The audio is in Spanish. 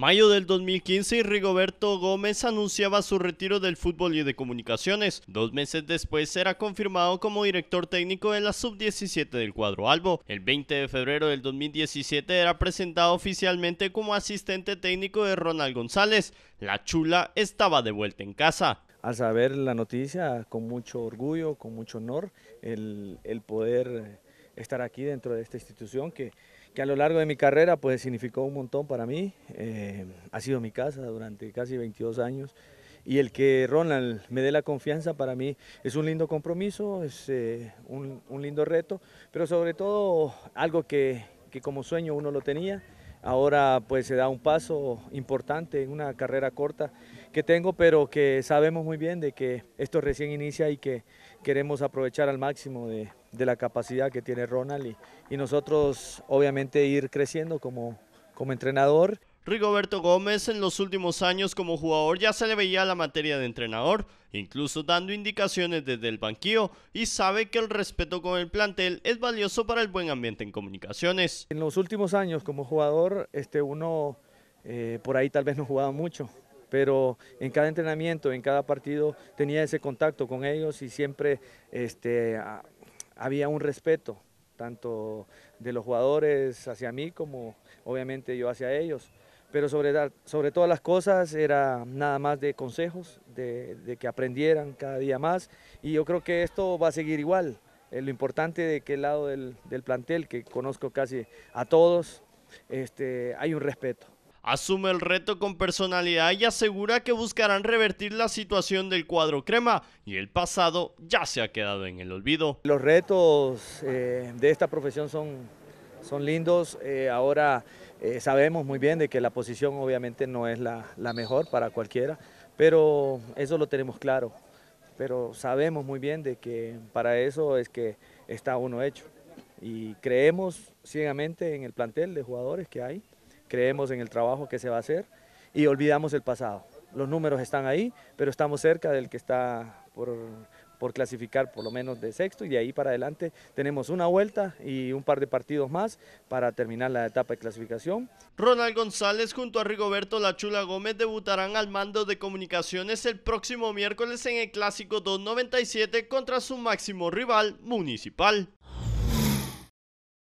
Mayo del 2015, Rigoberto Gómez anunciaba su retiro del fútbol y de comunicaciones. Dos meses después era confirmado como director técnico de la sub-17 del cuadro Albo. El 20 de febrero del 2017 era presentado oficialmente como asistente técnico de Ronald González. La chula estaba de vuelta en casa. Al saber la noticia, con mucho orgullo, con mucho honor, el, el poder estar aquí dentro de esta institución que que a lo largo de mi carrera pues significó un montón para mí. Eh, ha sido mi casa durante casi 22 años y el que Ronald me dé la confianza para mí es un lindo compromiso, es eh, un, lindo reto, pero sobre todo algo que, que como sueño uno lo tenía Ahora pues se da un paso importante en una carrera corta que tengo, pero que sabemos muy bien de que esto recién inicia y que queremos aprovechar al máximo de, la capacidad que tiene Ronald y, nosotros obviamente ir creciendo como entrenador. Rigoberto Gómez en los últimos años como jugador ya se le veía la materia de entrenador, incluso dando indicaciones desde el banquillo y sabe que el respeto con el plantel es valioso para el buen ambiente en comunicaciones. En los últimos años como jugador este, uno eh, por ahí tal vez no jugaba mucho, pero en cada entrenamiento, en cada partido tenía ese contacto con ellos y siempre este, había un respeto tanto de los jugadores hacia mí como obviamente yo hacia ellos pero sobre, sobre todas las cosas era nada más de consejos, de, que aprendieran cada día más y yo creo que esto va a seguir igual. Eh, lo importante de que el lado del, plantel, que conozco casi a todos, este, hay un respeto. Asume el reto con personalidad y asegura que buscarán revertir la situación del cuadro crema y el pasado ya se ha quedado en el olvido. Los retos eh, de esta profesión son son lindos. Eh, ahora eh, sabemos muy bien de que la posición obviamente no es la, la, mejor para cualquiera, pero eso lo tenemos claro. Pero sabemos muy bien de que para eso es que está uno hecho. Y creemos ciegamente en el plantel de jugadores que hay, creemos en el trabajo que se va a hacer y olvidamos el pasado. Los números están ahí, pero estamos cerca del que está por, por clasificar por lo menos de sexto y de ahí para adelante tenemos una vuelta y un par de partidos más para terminar la etapa de clasificación. Ronald González junto a Rigoberto Lachula Gómez debutarán al mando de comunicaciones el próximo miércoles en el Clásico 297 contra su máximo rival municipal.